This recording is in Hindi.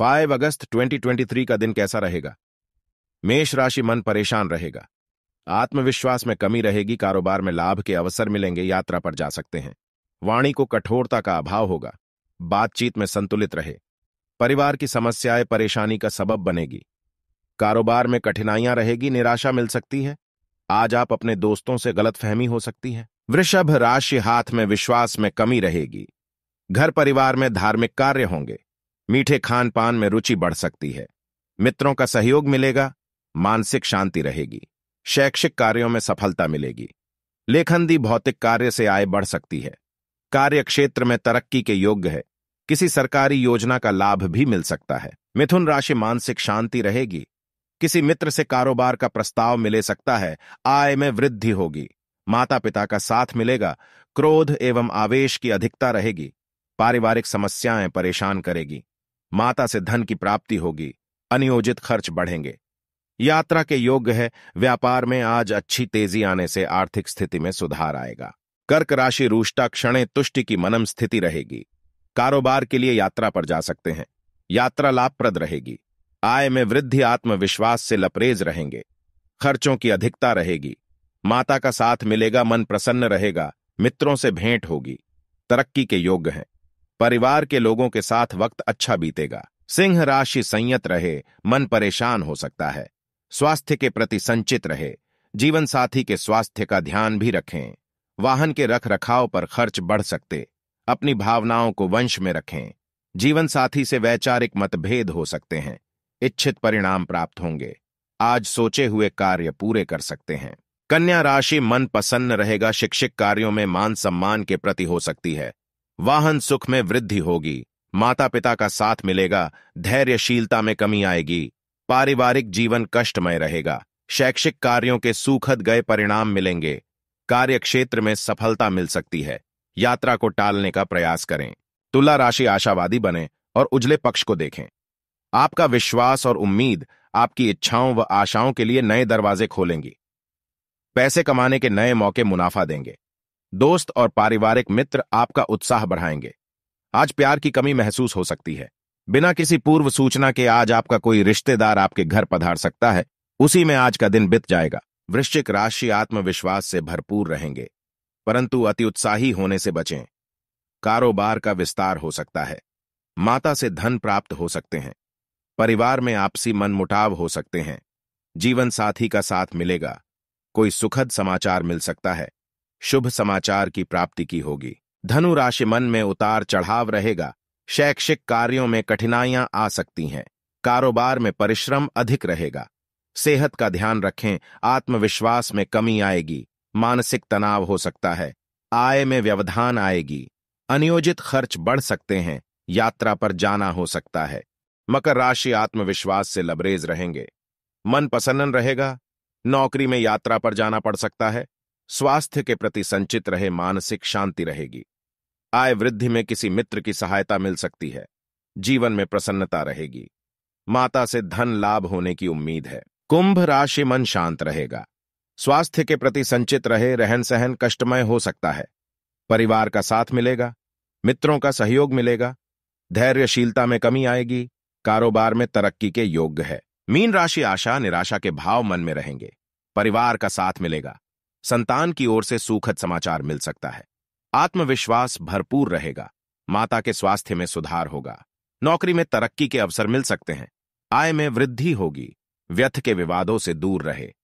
5 अगस्त 2023 का दिन कैसा रहेगा मेष राशि मन परेशान रहेगा आत्मविश्वास में कमी रहेगी कारोबार में लाभ के अवसर मिलेंगे यात्रा पर जा सकते हैं वाणी को कठोरता का अभाव होगा बातचीत में संतुलित रहे परिवार की समस्याएं परेशानी का सबब बनेगी कारोबार में कठिनाइयां रहेगी निराशा मिल सकती है आज आप अपने दोस्तों से गलतफहमी हो सकती है वृषभ राशि हाथ में विश्वास में कमी रहेगी घर परिवार में धार्मिक कार्य होंगे मीठे खान पान में रुचि बढ़ सकती है मित्रों का सहयोग मिलेगा मानसिक शांति रहेगी शैक्षिक कार्यों में सफलता मिलेगी लेखन दी भौतिक कार्य से आय बढ़ सकती है कार्य क्षेत्र में तरक्की के योग्य है किसी सरकारी योजना का लाभ भी मिल सकता है मिथुन राशि मानसिक शांति रहेगी किसी मित्र से कारोबार का प्रस्ताव मिले सकता है आय में वृद्धि होगी माता पिता का साथ मिलेगा क्रोध एवं आवेश की अधिकता रहेगी पारिवारिक समस्याएं परेशान करेगी माता से धन की प्राप्ति होगी अनियोजित खर्च बढ़ेंगे यात्रा के योग्य है व्यापार में आज अच्छी तेजी आने से आर्थिक स्थिति में सुधार आएगा कर्क राशि रूष्टा क्षणे तुष्टि की मनम स्थिति रहेगी कारोबार के लिए यात्रा पर जा सकते हैं यात्रा लाभप्रद रहेगी आय में वृद्धि आत्मविश्वास से लपरेज रहेंगे खर्चों की अधिकता रहेगी माता का साथ मिलेगा मन प्रसन्न रहेगा मित्रों से भेंट होगी तरक्की के योग्य हैं परिवार के लोगों के साथ वक्त अच्छा बीतेगा सिंह राशि संयत रहे मन परेशान हो सकता है स्वास्थ्य के प्रति संचित रहे जीवन साथी के स्वास्थ्य का ध्यान भी रखें वाहन के रख रखाव पर खर्च बढ़ सकते अपनी भावनाओं को वंश में रखें जीवन साथी से वैचारिक मतभेद हो सकते हैं इच्छित परिणाम प्राप्त होंगे आज सोचे हुए कार्य पूरे कर सकते हैं कन्या राशि मन प्रसन्न रहेगा शिक्षिक कार्यों में मान सम्मान के प्रति हो सकती है वाहन सुख में वृद्धि होगी माता पिता का साथ मिलेगा धैर्यशीलता में कमी आएगी पारिवारिक जीवन कष्टमय रहेगा शैक्षिक कार्यों के सुखद गए परिणाम मिलेंगे कार्य क्षेत्र में सफलता मिल सकती है यात्रा को टालने का प्रयास करें तुला राशि आशावादी बने और उजले पक्ष को देखें आपका विश्वास और उम्मीद आपकी इच्छाओं व आशाओं के लिए नए दरवाजे खोलेंगी पैसे कमाने के नए मौके मुनाफा देंगे दोस्त और पारिवारिक मित्र आपका उत्साह बढ़ाएंगे आज प्यार की कमी महसूस हो सकती है बिना किसी पूर्व सूचना के आज आपका कोई रिश्तेदार आपके घर पधार सकता है उसी में आज का दिन बीत जाएगा वृश्चिक राशि आत्मविश्वास से भरपूर रहेंगे परंतु अति उत्साही होने से बचें कारोबार का विस्तार हो सकता है माता से धन प्राप्त हो सकते हैं परिवार में आपसी मनमुटाव हो सकते हैं जीवन साथी का साथ मिलेगा कोई सुखद समाचार मिल सकता है शुभ समाचार की प्राप्ति की होगी धनु राशि मन में उतार चढ़ाव रहेगा शैक्षिक कार्यों में कठिनाइयां आ सकती हैं कारोबार में परिश्रम अधिक रहेगा सेहत का ध्यान रखें आत्मविश्वास में कमी आएगी मानसिक तनाव हो सकता है आय में व्यवधान आएगी अनियोजित खर्च बढ़ सकते हैं यात्रा पर जाना हो सकता है मकर राशि आत्मविश्वास से लबरेज रहेंगे मन प्रसन्न रहेगा नौकरी में यात्रा पर जाना पड़ सकता है स्वास्थ्य के प्रति संचित रहे मानसिक शांति रहेगी आय वृद्धि में किसी मित्र की सहायता मिल सकती है जीवन में प्रसन्नता रहेगी माता से धन लाभ होने की उम्मीद है कुंभ राशि मन शांत रहेगा स्वास्थ्य के प्रति संचित रहे रहन सहन कष्टमय हो सकता है परिवार का साथ मिलेगा मित्रों का सहयोग मिलेगा धैर्यशीलता में कमी आएगी कारोबार में तरक्की के योग्य है मीन राशि आशा निराशा के भाव मन में रहेंगे परिवार का साथ मिलेगा संतान की ओर से सुखद समाचार मिल सकता है आत्मविश्वास भरपूर रहेगा माता के स्वास्थ्य में सुधार होगा नौकरी में तरक्की के अवसर मिल सकते हैं आय में वृद्धि होगी व्यथ के विवादों से दूर रहे